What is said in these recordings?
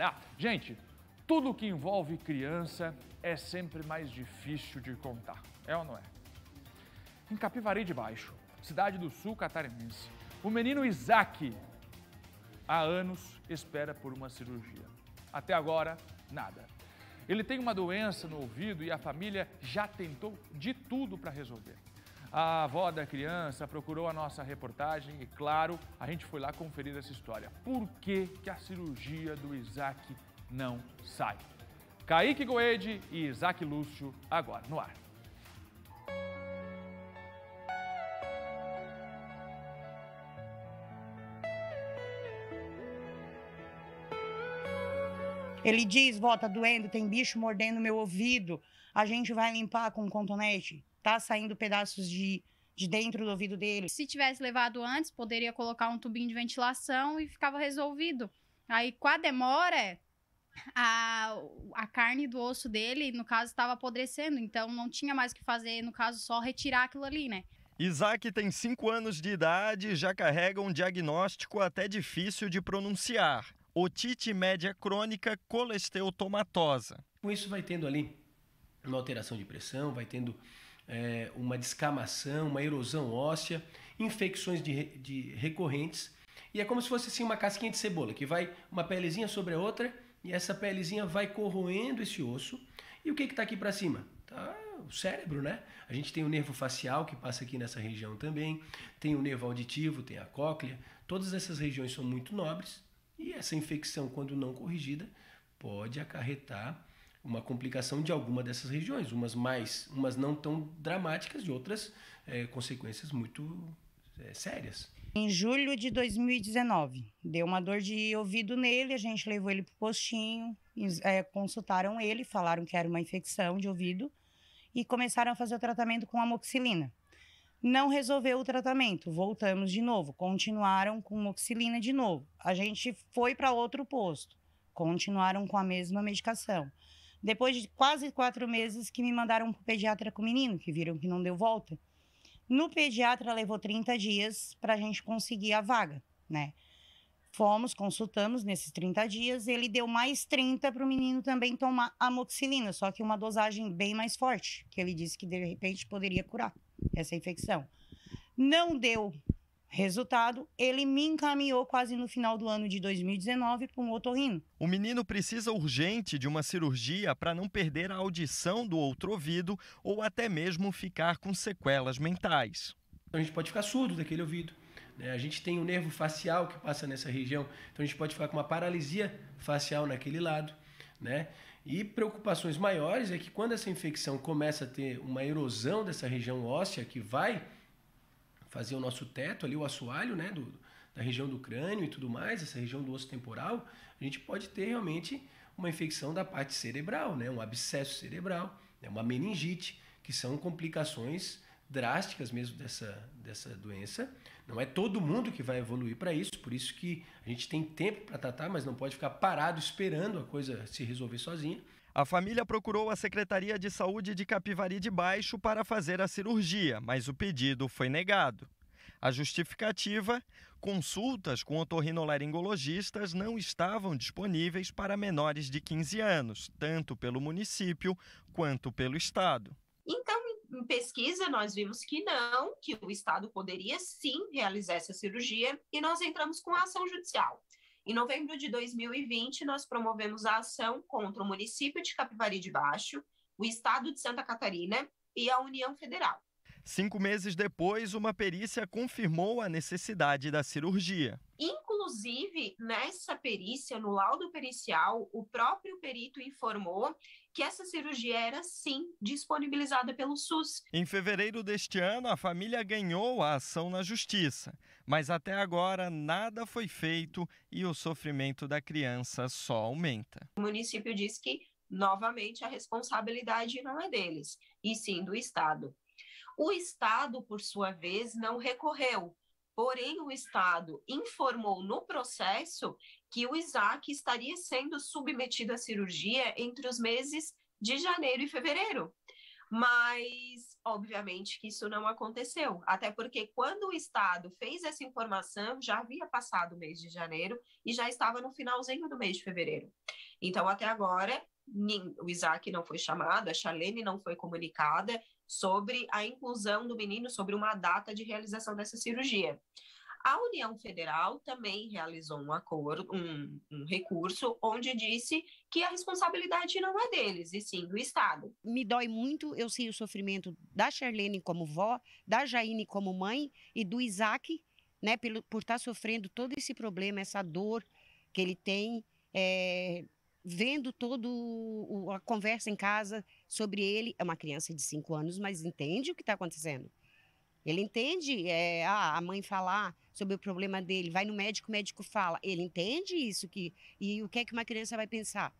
trabalhar. Ah, gente, tudo que envolve criança é sempre mais difícil de contar, é ou não é? Em Capivari de Baixo, cidade do sul catarinense, o menino Isaac, há anos, espera por uma cirurgia. Até agora, nada. Ele tem uma doença no ouvido e a família já tentou de tudo para resolver. A avó da criança procurou a nossa reportagem e, claro, a gente foi lá conferir essa história. Por que, que a cirurgia do Isaac não sai? Kaique Goede e Isaac Lúcio agora no ar. Ele diz, vó, tá doendo, tem bicho mordendo meu ouvido. A gente vai limpar com um cotonete tá saindo pedaços de, de dentro do ouvido dele. Se tivesse levado antes, poderia colocar um tubinho de ventilação e ficava resolvido. Aí, com a demora, a, a carne do osso dele, no caso, estava apodrecendo, então não tinha mais o que fazer, no caso, só retirar aquilo ali, né? Isaac tem 5 anos de idade e já carrega um diagnóstico até difícil de pronunciar: otite média crônica colesteotomatosa. Com isso, vai tendo ali uma alteração de pressão, vai tendo é, uma descamação, uma erosão óssea, infecções de, de recorrentes. E é como se fosse assim uma casquinha de cebola, que vai uma pelezinha sobre a outra e essa pelezinha vai corroendo esse osso. E o que está aqui para cima? Tá o cérebro, né? A gente tem o nervo facial que passa aqui nessa região também, tem o nervo auditivo, tem a cóclea. Todas essas regiões são muito nobres e essa infecção, quando não corrigida, pode acarretar uma complicação de alguma dessas regiões, umas mais, umas não tão dramáticas e outras é, consequências muito é, sérias. Em julho de 2019, deu uma dor de ouvido nele, a gente levou ele para o postinho, é, consultaram ele, falaram que era uma infecção de ouvido e começaram a fazer o tratamento com amoxilina. Não resolveu o tratamento, voltamos de novo, continuaram com amoxilina de novo. A gente foi para outro posto, continuaram com a mesma medicação. Depois de quase quatro meses que me mandaram para o pediatra com o menino, que viram que não deu volta. No pediatra levou 30 dias para a gente conseguir a vaga, né? Fomos, consultamos nesses 30 dias, ele deu mais 30 para o menino também tomar amoxicilina, só que uma dosagem bem mais forte, que ele disse que de repente poderia curar essa infecção. Não deu Resultado, ele me encaminhou quase no final do ano de 2019 para um otorrino. O menino precisa urgente de uma cirurgia para não perder a audição do outro ouvido ou até mesmo ficar com sequelas mentais. Então, a gente pode ficar surdo daquele ouvido. Né? A gente tem o um nervo facial que passa nessa região, então a gente pode ficar com uma paralisia facial naquele lado. Né? E preocupações maiores é que quando essa infecção começa a ter uma erosão dessa região óssea que vai fazer o nosso teto ali, o assoalho, né, do, da região do crânio e tudo mais, essa região do osso temporal, a gente pode ter realmente uma infecção da parte cerebral, né, um abscesso cerebral, né, uma meningite, que são complicações drásticas mesmo dessa, dessa doença. Não é todo mundo que vai evoluir para isso, por isso que a gente tem tempo para tratar, mas não pode ficar parado esperando a coisa se resolver sozinha. A família procurou a Secretaria de Saúde de Capivari de Baixo para fazer a cirurgia, mas o pedido foi negado. A justificativa: consultas com otorrinolaringologistas não estavam disponíveis para menores de 15 anos, tanto pelo município quanto pelo estado. Então, em pesquisa, nós vimos que não, que o Estado poderia sim realizar essa cirurgia, e nós entramos com a ação judicial. Em novembro de 2020, nós promovemos a ação contra o município de Capivari de Baixo, o Estado de Santa Catarina e a União Federal. Cinco meses depois, uma perícia confirmou a necessidade da cirurgia. Inclusive, nessa perícia, no laudo pericial, o próprio perito informou que essa cirurgia era sim disponibilizada pelo SUS. Em fevereiro deste ano, a família ganhou a ação na justiça, mas até agora nada foi feito e o sofrimento da criança só aumenta. O município diz que, novamente, a responsabilidade não é deles, e sim do Estado. O Estado, por sua vez, não recorreu, porém o Estado informou no processo que o Isaac estaria sendo submetido à cirurgia entre os meses de janeiro e fevereiro. Mas, obviamente, que isso não aconteceu, até porque quando o Estado fez essa informação, já havia passado o mês de janeiro e já estava no finalzinho do mês de fevereiro. Então, até agora, o Isaac não foi chamado, a Charlene não foi comunicada sobre a inclusão do menino, sobre uma data de realização dessa cirurgia. A União Federal também realizou um acordo, um, um, recurso, onde disse que a responsabilidade não é deles, e sim do Estado. Me dói muito, eu sei o sofrimento da Charlene como vó, da Jaine como mãe e do Isaac, né, por estar tá sofrendo todo esse problema, essa dor que ele tem. É vendo todo o, a conversa em casa sobre ele. É uma criança de cinco anos, mas entende o que está acontecendo. Ele entende é, ah, a mãe falar sobre o problema dele, vai no médico, o médico fala. Ele entende isso que e o que é que uma criança vai pensar?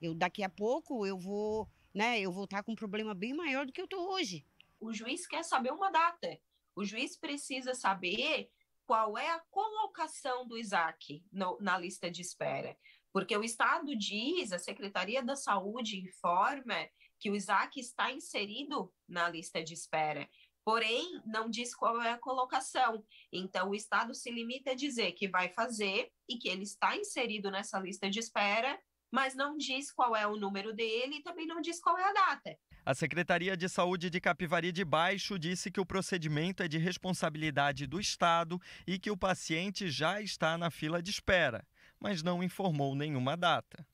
Eu daqui a pouco eu vou, né? Eu vou estar tá com um problema bem maior do que eu estou hoje. O juiz quer saber uma data. O juiz precisa saber qual é a colocação do Isaac no, na lista de espera. Porque o Estado diz, a Secretaria da Saúde informa que o Isaac está inserido na lista de espera, porém não diz qual é a colocação. Então, o Estado se limita a dizer que vai fazer e que ele está inserido nessa lista de espera, mas não diz qual é o número dele e também não diz qual é a data. A Secretaria de Saúde de Capivari de Baixo disse que o procedimento é de responsabilidade do Estado e que o paciente já está na fila de espera mas não informou nenhuma data.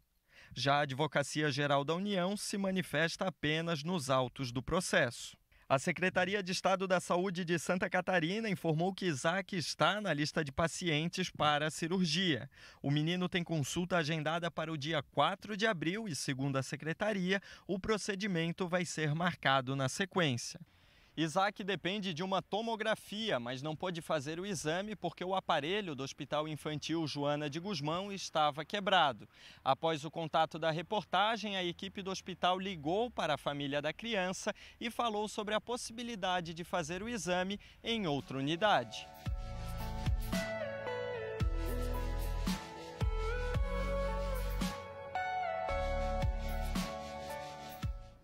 Já a Advocacia Geral da União se manifesta apenas nos autos do processo. A Secretaria de Estado da Saúde de Santa Catarina informou que Isaac está na lista de pacientes para a cirurgia. O menino tem consulta agendada para o dia 4 de abril e, segundo a secretaria, o procedimento vai ser marcado na sequência. Isaac depende de uma tomografia, mas não pôde fazer o exame porque o aparelho do Hospital Infantil Joana de Guzmão estava quebrado. Após o contato da reportagem, a equipe do hospital ligou para a família da criança e falou sobre a possibilidade de fazer o exame em outra unidade.